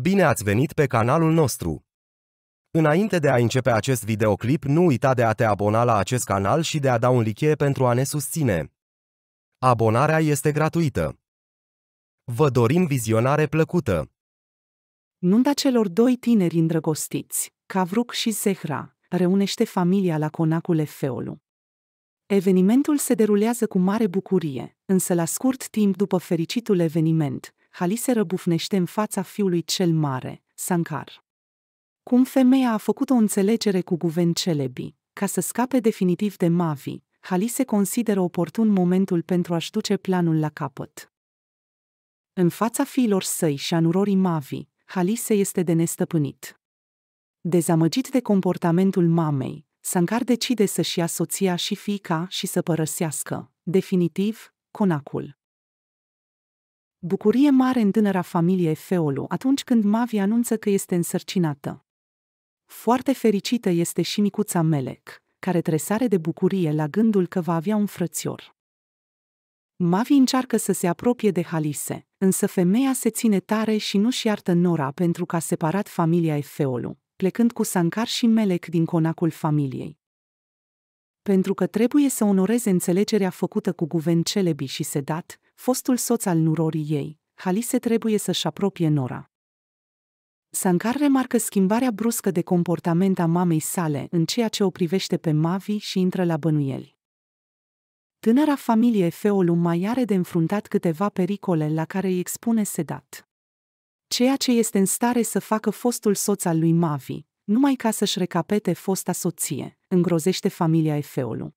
Bine ați venit pe canalul nostru! Înainte de a începe acest videoclip, nu uita de a te abona la acest canal și de a da un like pentru a ne susține. Abonarea este gratuită. Vă dorim vizionare plăcută! Nunta celor doi tineri îndrăgostiți, Cavruc și Zehra, reunește familia la conacul Efeolu. Evenimentul se derulează cu mare bucurie, însă la scurt timp după fericitul eveniment, Hali se răbufnește în fața fiului cel mare, Sankar. Cum femeia a făcut o înțelegere cu Guven Celebi, ca să scape definitiv de Mavi, Hali se consideră oportun momentul pentru a-și duce planul la capăt. În fața fiilor săi și a nurorii Mavi, Halise este de nestăpânit. Dezamăgit de comportamentul mamei, Sankar decide să-și ia soția și fiica și să părăsească, definitiv, conacul. Bucurie mare în tânăra familie Feolu atunci când Mavi anunță că este însărcinată. Foarte fericită este și micuța Melec, care tresare de bucurie la gândul că va avea un frățior. Mavi încearcă să se apropie de Halise, însă femeia se ține tare și nu-și iartă Nora pentru că a separat familia Efeolu, plecând cu Sankar și Melec din conacul familiei. Pentru că trebuie să onoreze înțelegerea făcută cu celebi și Sedat, fostul soț al nurorii ei, Halise trebuie să-și apropie Nora. Sankar remarcă schimbarea bruscă de comportament a mamei sale în ceea ce o privește pe Mavi și intră la bănuieli. Tânăra familie Feolu mai are de înfruntat câteva pericole la care îi expune sedat. Ceea ce este în stare să facă fostul soț al lui Mavi, numai ca să-și recapete fosta soție, îngrozește familia Efeolu.